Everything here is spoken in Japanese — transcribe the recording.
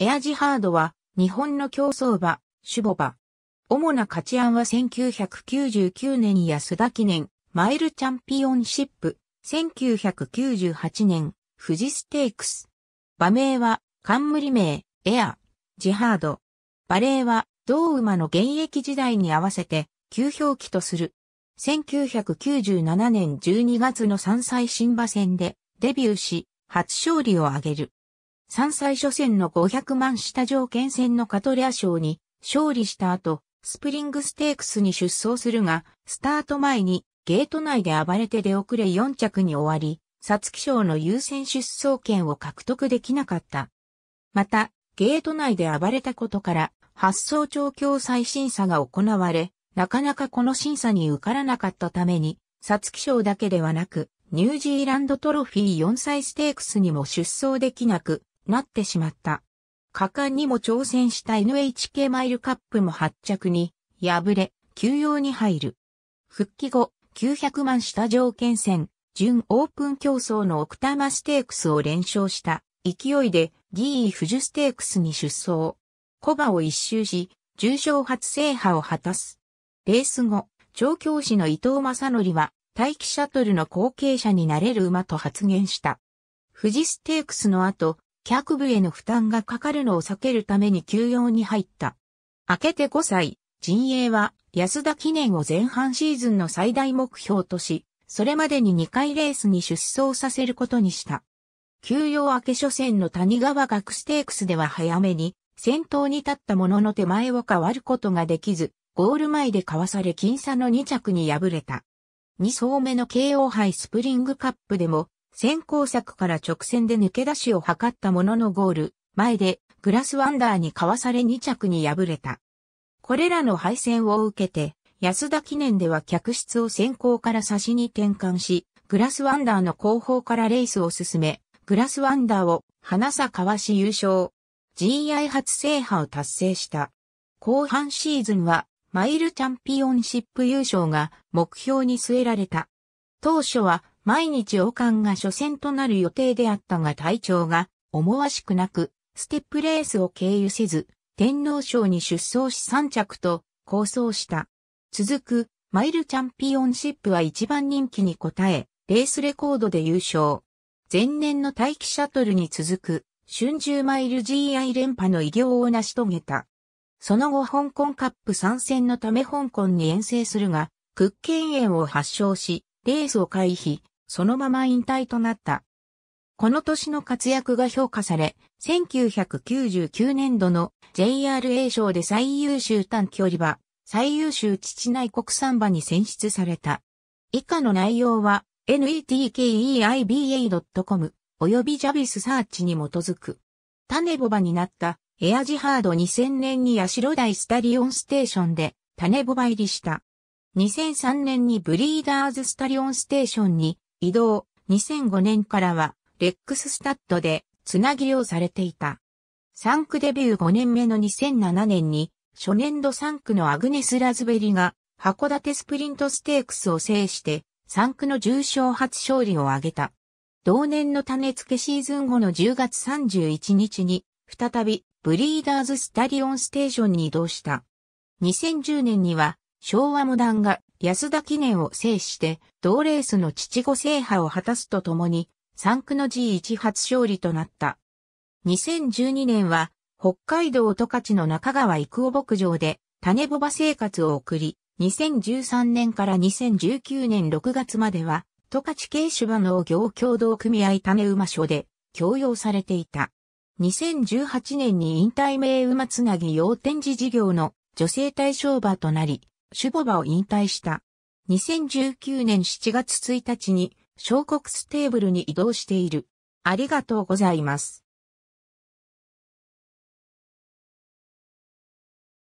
エアジハードは日本の競走馬、ュボ馬。主な価値案は1999年安田記念、マイルチャンピオンシップ、1998年、富士ステークス。馬名は、冠名、エア、ジハード。馬齢は、同馬の現役時代に合わせて、旧表記とする。1997年12月の3歳新馬戦で、デビューし、初勝利を挙げる。山歳初戦の500万下条件戦のカトレア賞に勝利した後、スプリングステークスに出走するが、スタート前にゲート内で暴れて出遅れ4着に終わり、サツキ賞の優先出走権を獲得できなかった。また、ゲート内で暴れたことから、発送調教再審査が行われ、なかなかこの審査に受からなかったために、サツキ賞だけではなく、ニュージーランドトロフィー4歳ステークスにも出走できなく、なってしまった。果敢にも挑戦した NHK マイルカップも発着に敗れ、休養に入る。復帰後、900万下条件戦、準オープン競争の奥多摩ステークスを連勝した勢いでギー・フジステークスに出走。コバを一周し、重賞初制覇を果たす。レース後、調教師の伊藤正則は、待機シャトルの後継者になれる馬と発言した。富士ステークスの後、脚部への負担がかかるのを避けるために休養に入った。明けて5歳、陣営は安田記念を前半シーズンの最大目標とし、それまでに2回レースに出走させることにした。休養明け初戦の谷川学ステークスでは早めに先頭に立ったものの手前を変わることができず、ゴール前でかわされ僅差の2着に敗れた。2走目の KO 杯スプリングカップでも先行策から直線で抜け出しを図ったもののゴール、前でグラスワンダーにかわされ2着に敗れた。これらの敗戦を受けて、安田記念では客室を先行から差しに転換し、グラスワンダーの後方からレースを進め、グラスワンダーを花さかわし優勝。GI 初制覇を達成した。後半シーズンはマイルチャンピオンシップ優勝が目標に据えられた。当初は毎日王冠が初戦となる予定であったが体調が思わしくなく、ステップレースを経由せず、天皇賞に出走し3着と構想した。続く、マイルチャンピオンシップは一番人気に応え、レースレコードで優勝。前年の待機シャトルに続く、春秋マイル GI 連覇の偉業を成し遂げた。その後香港カップ参戦のため香港に遠征するが、屈腱炎を発症し、レースを回避、そのまま引退となった。この年の活躍が評価され、1999年度の JRA 賞で最優秀短距離馬、最優秀父内国産馬に選出された。以下の内容は netkeiba.com 及びジャビスサーチに基づく。種ボバになったエアジハード2000年に八代大スタリオンステーションで種ボバ入りした。2003年にブリーダーズスタリオンステーションに移動、2005年からは、レックススタッドで、つなぎをされていた。3区デビュー5年目の2007年に、初年度3区のアグネス・ラズベリが、函館スプリントステークスを制して、3区の重賞初勝利を挙げた。同年の種付けシーズン後の10月31日に、再び、ブリーダーズ・スタリオン・ステーションに移動した。2010年には、昭和モダンが安田記念を制して、同レースの父子制覇を果たすとともに、3区の G1 初勝利となった。2012年は、北海道十勝の中川育夫牧場で、種ボバ生活を送り、2013年から2019年6月までは、十勝系芝馬農業協同組合種馬所で、供用されていた。2018年に引退名馬つなぎ要展示事業の女性対象馬となり、シュボバを引退した。2019年7月1日に小国ステーブルに移動している。ありがとうございます。